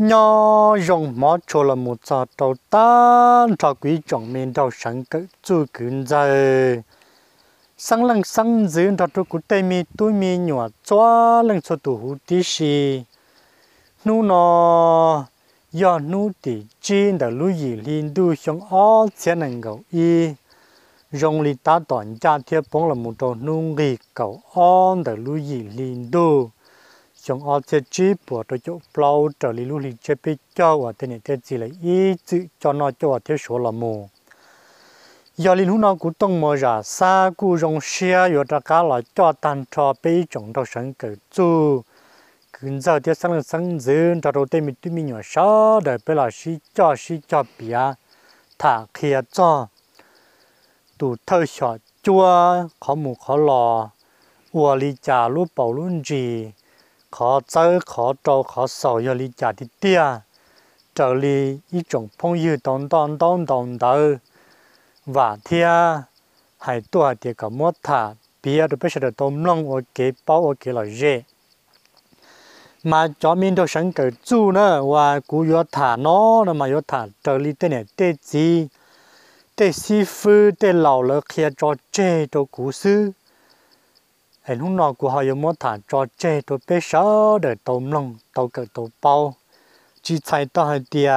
nhỏ rồng mỏ cho là một giờ đầu tan cho quý trọng miền đầu sáng cỡ chu cứng dây sáng lăng sáng dưới đó tôi cũng tay mi tôi mi nhỏ cho lăng cho tủ hú tí xì nu nó giờ nu tí trên đã lưu gì liên đu xong ó sẽ năng gấu y rồng li ta toàn cha thiệp bóng là một đầu nu nghỉ cậu on đã lưu gì liên đu chúng ở chế chi bộ tôi chỗ plau trở lý lưu lý chế bị cho và thế này thế gì lại ý chữ cho nó cho thế số là mù giờ lý nó cũng tông mò ra xa cú rong xe rồi ra cá là cho tan cho bị chúng đâu sẵn cử chu cứ giờ thế sáng lên sáng dừng cho đầu tiên mình tụi mình nhỏ sao để bây là xí cho xí cho bia thả kia cho tụ thơ sợ chua khó mù khó lò ua lý trà lúa bầu luôn gì khó chơi khó trâu khó sầu giờ lý trả thì tia trở lý ý chủng phong yêu đồng đồng đồng đồng đồng và thia hải tua thì có mô thả bia được biết được tôm lông ở kế bao ở kế là dễ mà cho mình đồ sáng cử chú nữa và cú yo thả nó là mà yo thả trở lý tên này tê gì tê si phu tê lão lỡ kia cho chê cho cú sư hình lúc nào của họ muốn thả cho chê tôi bé sáu để tàu lông tàu cỡ tàu bao chỉ chạy tao hay tia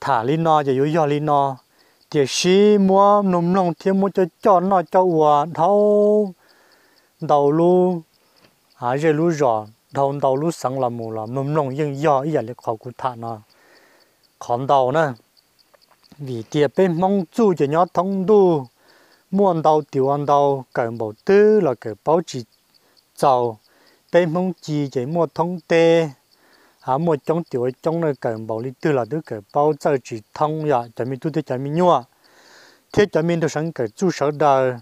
thả li nó giờ yếu yêu li nó tia xí mua nôm lông thì mua cho cho nó cho ua thâu đầu lu à giờ lu rõ thâu đầu lu sáng là mù là nôm lông nhưng do ý là khó cụ thả nó còn đầu nè, vì tia bên mong chú cho nhớ thông đu mua ăn đâu tiêu ăn đâu cái bộ tư là cái bảo chỉ giàu bên mông chỉ chỉ mua thông tê à mua trong tiêu trong này cái bộ lý tư là tư cái bảo giờ chỉ thông ya dạ, chả mi tu thế chả mi nhua thế chả mi đâu sáng cái chú sở đời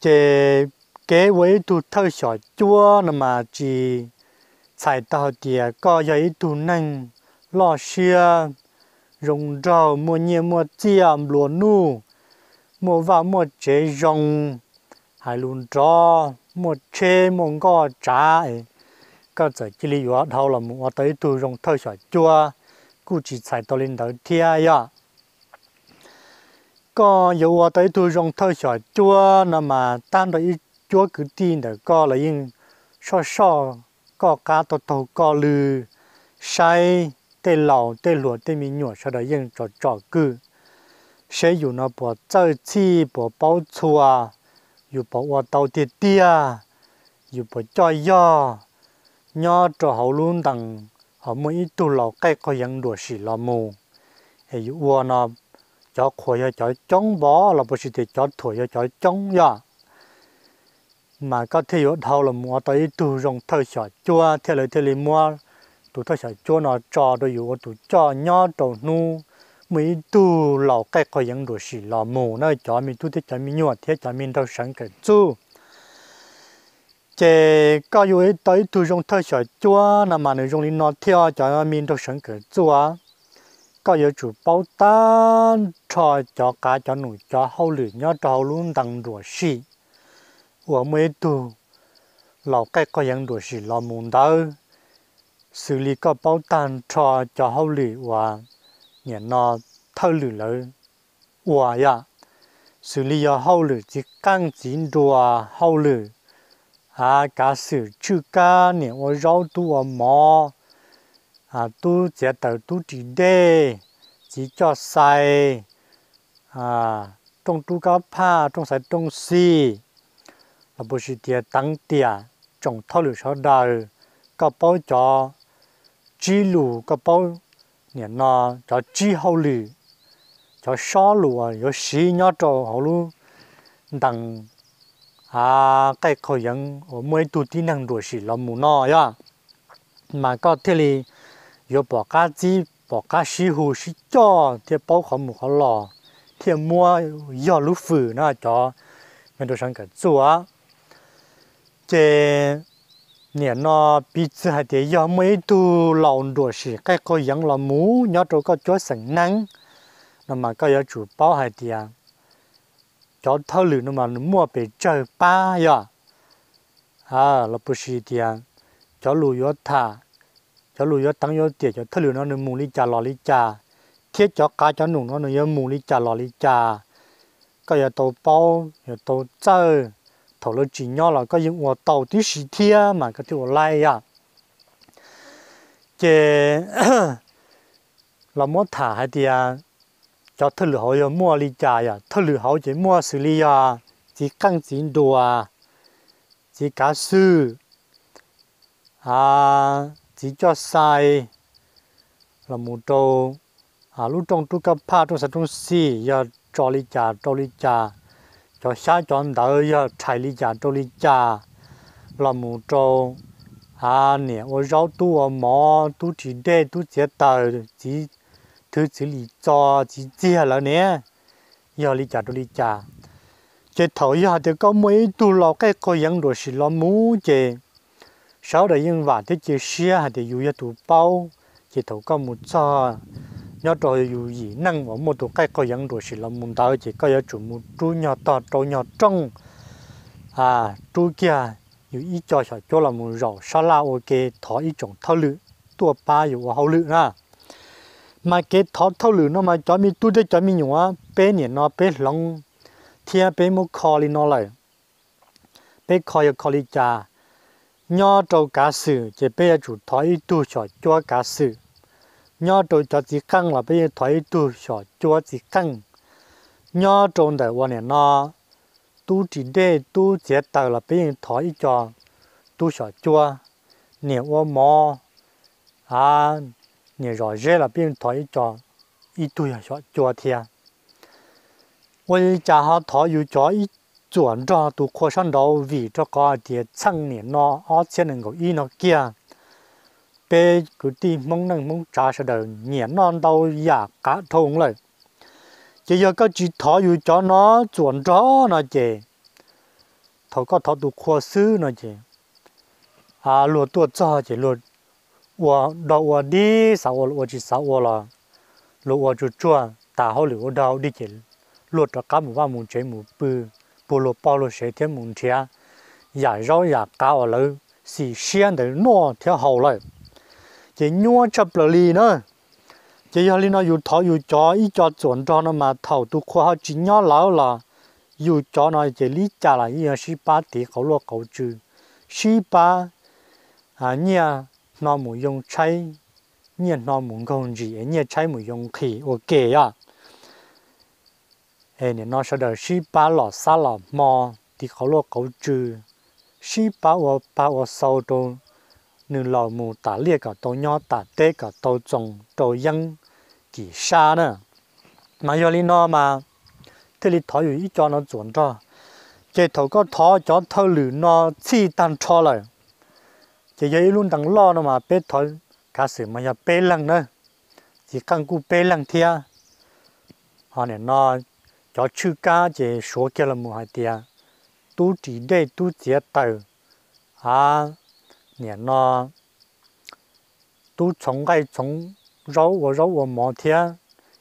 chế kế với tu thơ sọ chua là mà chỉ xài tao tìa có giấy tu năng lo xia rồng rào mua nhẹ mua chiam lúa nu một vào một chế dùng hai luôn cho một chế mong có trả ấy có thể chỉ lý do thâu là mua tới tu dùng thôi sợ chua cụ chỉ xài tôi lên tới thia ya có dụ tới tu dùng thôi sợ chua nó mà tan rồi chúa cứ tin được có là yên so so có cá tổ tổ có lư sai tê lẩu tê lúa tê mi nhủa sau đó yên cho trò cứ sẽ dù nó bỏ chơi chi bỏ bao chua dù bỏ qua tàu tiệt tia dù bỏ chơi do nhớ cho họ đằng họ mới tu lò cái coi yang đùa xì lò mù hay dù qua cho khỏe cho cho chống bỏ là bỏ xì thì cho thổi cho cho chống ya mà có thể thâu là mua tới tu rong thâu sợ chua theo lời theo lời mua tu thâu sợ chua nó cho đôi dù tu cho nhớ đầu nu mấy tu lão cái coi những đồ xì lão mồ nó cho mình tu thế cho mình nhua thế cho mình đâu sáng cái chú chế có yêu ấy tới tu dùng thôi sợ chúa là mà nó dùng đi nó theo cho mình đâu sáng cái chú à có yêu chủ bảo ta cho cho cá cho nuôi cho hậu lử nhớ cho luôn đằng đồ xì của mấy tu lão cái coi những đồ xì lão mồ đâu xử lý cái bảo tàn cho cho hậu lử và nhà nó thâu lử lỡ ủa ya xử lý ở hậu lử chỉ căng chín đùa hậu lử à cả sự chữ ca nhà ở rau tu ở mò à tu chế tờ tu chỉ đê chỉ cho sai à trong tu cao pa trong sai trong si là bố sĩ tiệt tăng tiệt trong thâu lử sau đời có bao cho chỉ lù có bao nhà nó cho chi hậu lì cho xó lùa à, có xí nhó cho hậu lù đằng à cái khẩu dân ở mỗi tụ tí năng đồ xí là mù nó ya dạ. mà có thế này, có bỏ cá chi bỏ cá xí hù xí cho thì bao khó mù khó lò thì mua do lũ phử nó cho mình đồ sang cái chùa chế nhiều nó bị chứ hay để giờ mấy tu lòng đồ gì, cái coi giống là mũ nhớ chỗ có chúa sẵn năng nó mà có giờ chủ bao hay thì à cho thâu lử nó mà nó mua về chơi ba giờ à nó bù sĩ thì à cho lù yếu thả cho lù yếu tăng yếu tiền cho thâu lử nó nó mù lý trà lò lý trà thiết cho cá cho nụ nó nó yếu mù lý trà lò lý trà có giờ tàu bao giờ tàu chơi thầu lỡ chỉ nhau là có những quả tàu tí xì thia mà có thể lai à chế là muốn thả hay thì à cho thợ lửa họ mua lý trà à thợ lửa họ chỉ mua xử lý à chỉ căng chỉ đồ à chỉ cá sư à chỉ cho sai là một trâu à lúc trong tu cấp pha trong sản trong xì giờ cho lý trà cho lý trà cho xa chọn đỡ giờ chạy đi giả tôi đi giả làm mù trâu à nè ô rau tu ô mò tu chỉ để tu chế tờ chỉ thứ chỉ lý cho chỉ chết là nè giờ đi giả tôi đi giả chế thổi giờ thì có mấy tu lo cái coi dân đồ xì làm mù chế sau đó dân vả thế chế xia thì dù giờ tu bao chế thổi có một cho nhớ tôi dù gì năng mà một tổ cái coi những rồi xin là muốn tao chỉ coi chủ một chú nhớ to trâu nhớ trong à chú kia dù ít cho sợ cho là muốn rầu sao la ok thọ ít chồng thao lự tua ba dù hậu lự na mà cái thọ thao lự nó mà cho mi tu để cho mi nhung á bé nhỉ nó bé lòng thiên bé một kho li nó lại bé kho yêu kho li cha nhớ trâu cá sự chỉ bé chủ thọ ít tu sợ cho cá sự nhỏ trâu cho chỉ căng là bây giờ thấy tu sọ cho chỉ căng nhỏ trâu đại quan này nó tu chỉ để tu chế tạo là bây giờ thấy cho tu sọ cho nhiều ô mò à nhiều rồi rẽ là bây giờ thấy cho ít tu sọ cho thiệt 我一家下他有家一转着都扩上到为这个的成年了，而且能够一那个。bé cứ đi mong nâng mong trả sẽ được nhẹ non đâu giả cả thùng lại chỉ giờ có chỉ thọ dù cho nó chuẩn rõ nó chị thọ có thọ đủ khoa sư nó chị à luật tuột cho chị luật 我到我的啥我我去啥我了，路我就转，打好了我到的去，路着干木把木全木不，不路包了谁天木天，也绕也搞了，是先得弄天好了。chỉ nhua chập lờ lì nữa chỉ giờ lì nó dù thọ dù chó ít cho chuẩn cho nó mà thầu tu khoa họ chỉ nhó lão là dù chó nó chỉ lý trả lại là sáu ba tỷ khẩu lô khẩu trừ sáu ba à nhà nó muốn dùng chay, nhà nó muốn công gì nhà chay muốn dùng khí ok à ê nó sẽ đợi xí ba lọ xa lọ mò thì khẩu lô khẩu trừ sáu ba và ba và sau trong nữ lò mù tả lia cả tàu nhỏ tả tê cả tàu trồng tàu dân kỳ xa nữa mà giờ đi nó mà thế thì thọ อยู่ cho nó chuẩn cho chế thầu có thọ cho thâu lử nó chi tan cho lại chế giờ luôn đang lo nó mà bé thọ cả sự mà giờ bé lăng nè, chỉ cần cú bé lăng thia họ này nó cho chữ cá chế số kia là mua hai tia tu chỉ để tu chế tờ à 年了，都从该从绕我绕我毛天，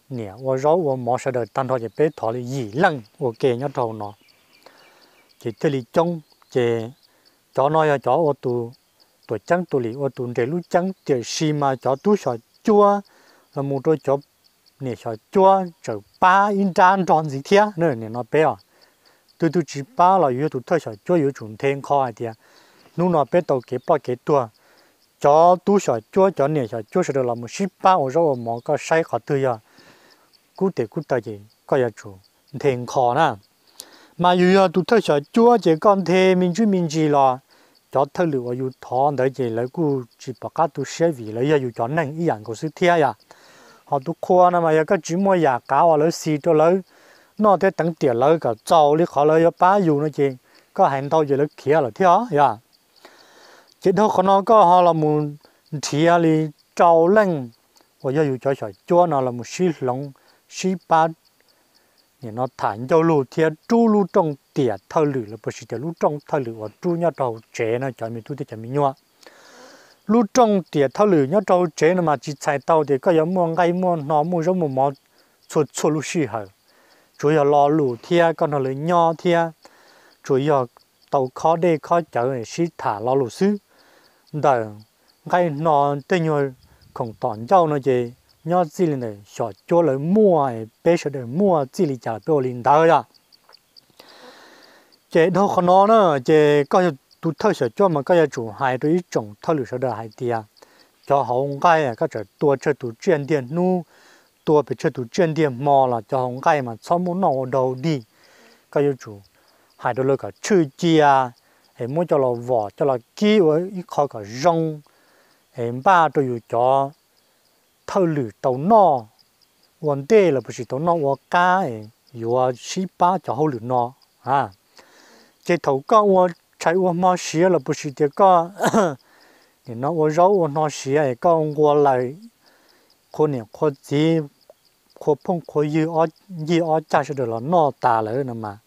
年我绕我毛时的，当他就被他的一冷我给人头呢，就这里种就 cho nó ya cho ô tu tu chăng tu li ô tu để lúc chăng để xì mà cho tu sợ chua là một đôi cho nè sợ chua chờ ba in trang tròn gì thế nè nó bé à tu chỉ ba là yếu tu thôi sợ chua yếu chúng thêm nu nó bé tàu kế bao kế tua cho tu sửa chúa cho nè sửa chúa sợ là một ship ba ở rồi mỏ có sai khó tư ya cú để cú ta gì có ya chú, thiền khó na mà dù ya tu thấy sửa chúa chỉ còn thế mình chú mình chỉ là cho thấy liệu ở dù thọ đấy gì lấy cú chỉ bảo các tu sẽ vì lấy ya dù cho nên ý rằng có sự thiệt ya họ tu khoa na mà ya các chú mua ya cá hoặc lấy xì cho lấy nó thế tận tiền lấy cả trâu lấy khó lấy ba dù nó gì, có hàng thâu gì lấy kia là thiệt ya chỉ thôi còn nó có họ là muốn thìa li trâu lên và do dù cho sợi chúa nó là một xí lông xí ba thì nó thản cho lù thìa chú lù trong tỉa thơ lử là bởi sự lù trong thơ lử và chú nhau trâu chế nó cho mình tu thì cho mình nhua lù trong tỉa thơ lử nhau trâu chế nó mà chỉ chạy tàu thì có giống mua ngay mua nó mua giống một món chuột chuột lù xí hở chủ yếu lo lù thìa con nó là nho thìa chủ yếu tàu khó đê khó chở này xí thả lo lù xứ đợi ngay nó tên nhau không toàn nhau nó gì nhớ gì là này sợ cho lấy mua bé sợ để mua gì là trả bao liền đỡ ra chế đâu có nó nữa chế có tụ thơ sợ cho mà cái chủ hai đối chồng thơ lửa sợ đỡ hai tia à. cho họ ngay à, các trở tua chơi tụ chuyên điện nu tua bị chơi tụ chuyên điện mò là cho họ ngay mà sau muốn nó đầu đi cái chủ hai đôi lơ cả chữ à? thì muốn cho nó vò cho nó kỹ với cái khó cái rong em ba tôi yêu cho thâu lử tàu no vấn đề là bởi vì tàu no và cá em, yêu sĩ ba cho hậu lử no à cái thầu có và chạy và mà xía là bởi vì cái có thì nó và rau và nó xía cái có qua lại cô này cô gì cô phong cô yêu ở yêu ở cha sẽ được là nó ta lại nữa mà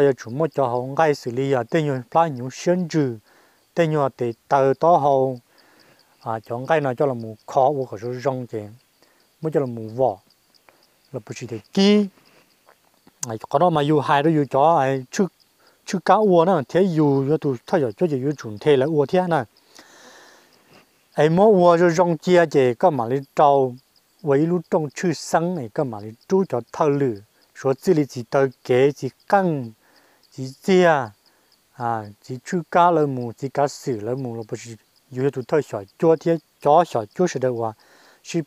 cái chủ mốt cho họ ngay xử lý à tên nhiều phá nhiều sinh trừ tên nhiều thì tàu đó họ à cho ngay nó cho là mù khó của cái số rong chứ mới cho là mù vỏ là bự à, chỉ để kí à có đó mà yêu hai đó yêu cho ai trước trước cá uo nó thế yêu cho tụ thay giờ cho chỉ yêu chuẩn thế là uo thế này ai mua uo cho rong chia chứ các mà đi trâu với lúc trong chữ sáng này các mà đi chú cho thao lửa số chỉ là chỉ tới kế chỉ căng Si tshi ya 지焯喺水menoh, si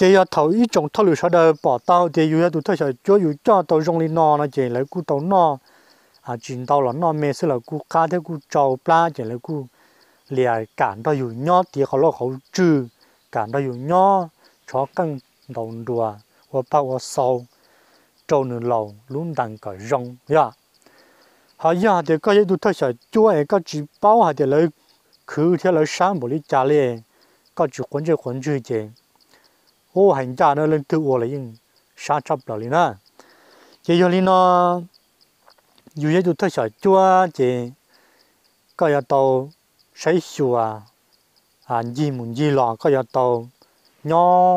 chỉ là thầu ý trồng thâu lửa sau đó bỏ tao thì vừa tụi tôi sẽ cho dù cho tàu rong lên nọ nó chỉ lấy cú tàu nọ à chuyển tàu là nọ mẹ sẽ là cú cá thế cú trâu pla chỉ lấy cú lìa cản đó dù nhó thì họ lo họ trừ cản đó dù nhó chó căng đầu đùa và bao và sâu trâu nửa lầu luôn đang cởi rong ya họ ya thì có những tụi tôi sẽ cho ấy có chỉ bao hay thì lấy cứ theo lấy sáng bồi lý trả liền có chỉ quấn chơi quấn chơi chơi ô hành cha nó lên tự ô lại, nhưng sa chấp là liền á chỉ cho liền nó ờ, dù vậy tụi tôi sợ chua chỉ có giờ tàu sấy sùa à gì muốn gì lọ có giờ tàu nhỏ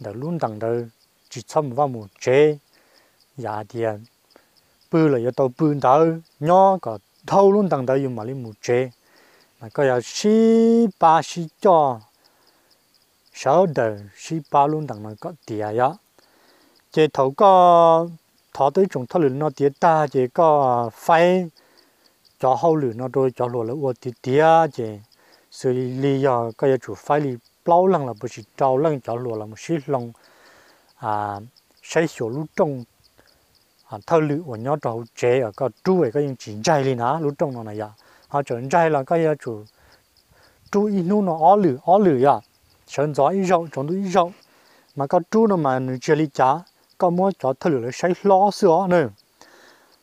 đã luôn đằng đó chỉ xâm vào một chế giả tiền bư là giờ tàu bư đó nhỏ có thâu luôn đằng đó dùng mà lên một chế mà có giờ xí ba xí cho sau đó sĩ ba luôn đằng này có tiền ya cái thầu có thọ tới chúng thọ lửa nó tiền ta cái có phải cho hậu lửa nó rồi cho lửa là uo tiền tiền chế lý ya cái chủ phải lý bao lần là bớt trâu lần cho lửa là một sĩ lòng à xây sổ lũ trong à thọ lửa của nhau trâu chế ở cái chú ấy cái những chỉ trai lên á lũ trong nó này ya họ chọn trai là cái chủ chú ý nó nó ó lửa ó lửa ya sơn gió ít rau trồng ít rau mà các chú nó mà chơi lý chả có mua cho thử lửa sấy lo sữa nữa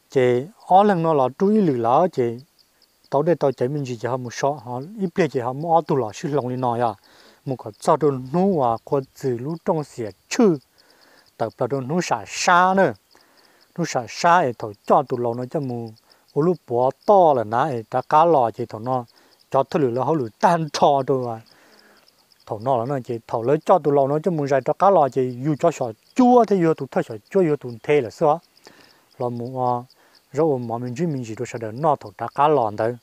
chị ở lần nó là chú ý lửa lỡ chị tao đây tao chạy mình chỉ cho một số họ ít biết chỉ họ mua tụ lọ sư lòng đi nói à một cái cho đồ nú à có từ lũ trong xỉa chư tập là đồ nú xả xa nữa nú xả xa thì thổi cho tụ lọ nó cho mù ở lũ bó to là nãy ta cá lò chỉ thằng nó cho thử lửa họ lửa tan cho đồ à thầu nọ là nó chỉ thầu lấy cho tụi lò nó cho muốn ra cho cá lò chỉ dù cho sọ chua thì vừa tụi thay sọ chua vừa tụi thế là sao là muốn rồi mà mình chỉ mình chỉ được sợ nó thầu cá cá lò đấy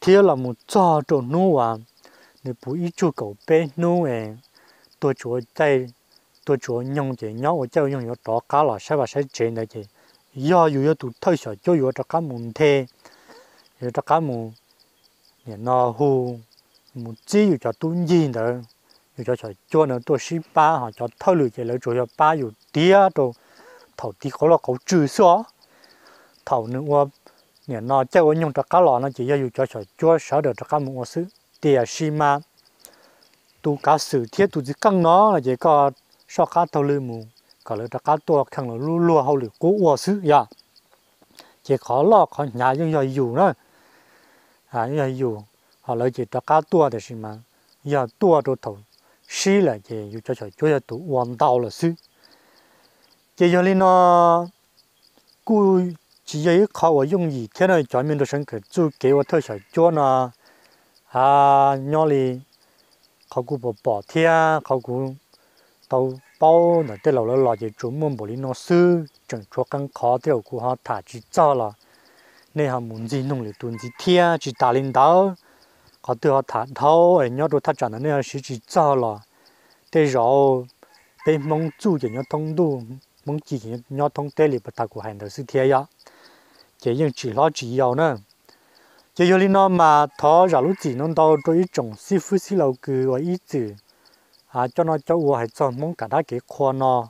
thì là muốn cho chỗ nu à nếu bù ít chú cầu bé nu à tôi chúa chạy tôi chúa nhung chỉ nhớ ở chỗ nhung ở đó cá lò sẽ và sẽ chế này chỉ do dù cho tụi thay sọ chua vừa cho cá muốn thế rồi cho cá muốn nó hù một chi dù cho tu nhìn nữa dù cho cho cho nó tôi xin ba họ cho thâu lửa chỉ lấy chủ cho ba dù tía đồ thầu tí khó là cậu trừ số, thầu nữa qua nhà nó chơi ở nhung cho cá lò nó chỉ dù cho cho cho sợ được cho cá một sự tía xin mà tu cá sự thiết tu chỉ căng nó là chỉ có so cá thâu lửa mù cả lấy cho cá tua khăng là lúa lúa hậu lửa cố qua sự ya chỉ khó lo khó nhà nhưng giờ dù nữa à nhưng giờ dù họ lấy chỉ cho cá tua thì xin mà giờ tua đồ thầu xí là chỉ yêu cho trời chúa cho tụ hoàn đạo là xí chỉ giờ lên nó cứ chỉ giờ khó ở dùng gì thế này cho mình được sinh kế, chú kế và thôi trời chúa nó à nhỏ li khó cũng bỏ bỏ thia khó cú tàu bao là tới lâu lâu lo chỉ chú muốn bỏ đi nó xứ chẳng chúa căng khó theo cú họ thả chỉ cho là nên họ muốn gì nông để tuân gì thia chỉ đại lãnh đạo họ tự họ thản thâu ấy nhớ đồ thắt chặt nên sử chỉ cho là để rồi để mong chú chỉ nhớ thông đủ mong chỉ nhớ thông lý bất bắt của hành đầu sự thế ya chỉ những chỉ lo chỉ giàu nè, chỉ có lý nó mà thọ ra lúc chỉ nó đâu đối trồng sư phụ sư lâu cứ và ý chữ à cho nó cho u hay cho mong cả đá cái khoa nó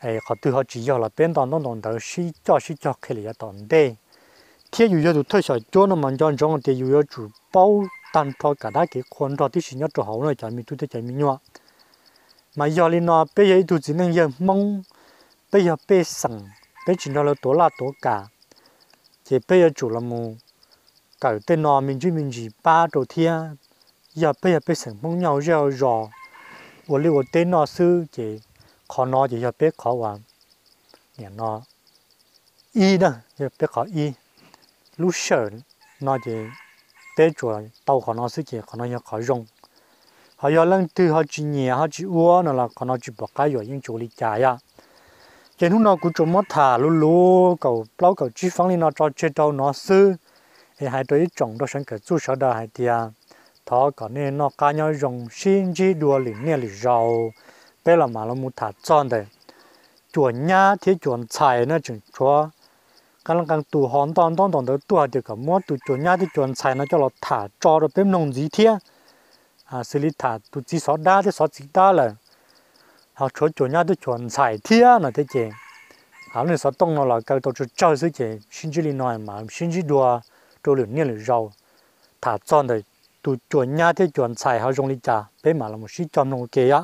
ấy họ tự họ chỉ giàu là bên đó nó đồng đầu sĩ cho sĩ cho khi là đồng đây 贴有要就退小脚那么讲讲贴有要就包单套噶那给宽套的是要做好了，前面都在前面呢。mà giờ lên nó bây giờ tôi chỉ nên nhớ mong bây giờ bây sẵn bây chỉ nó là tổ là tổ cả thì bây giờ chủ là mù cả tên nó mình chỉ mình chỉ ba đầu tiên giờ bây giờ bây sẵn mong nhau rồi rồi 我哩我对那是这考那就要别考完，念那一呢要别考一。lúc sợ nó chỉ bé chùa tàu của nó sức chỉ của nó nhớ khỏi rong họ giờ lần thứ họ chỉ nhẹ họ chỉ uo nó là của nó chỉ bỏ cái rồi những chỗ lý giải à chỉ lúc nào cũng trộm mất thả lú lú cầu bao cầu chỉ phóng lên nó cho chết đâu nó sư thì hai đứa chồng đó sáng cái chú sợ đó hai tia thọ còn nên nó cá nhau dùng xin chỉ đua liền nè liền rau bé là mà nó muốn thả tròn đấy chuẩn nhá thì chuẩn chạy nó chừng chúa cái là cái tủ hòn tòn tòn tòn tới tủ thì cả mua tu chuột nhá thì chuột xài nó cho nó thả cho được bếp nông gì thế à xử lý thả tu chỉ sót đa thì sót chỉ đa là họ chuột chuột nhá thì chuột xài thế là thế chứ họ nên sót tông nó là cái tổ chức chơi thế chị xin chỉ nói mà xin chỉ đua đồ lửa nhiên là rau thả tròn thì tu chuột nhá thì chuột xài họ dùng đi cha bếp mà là một sĩ cho nông kia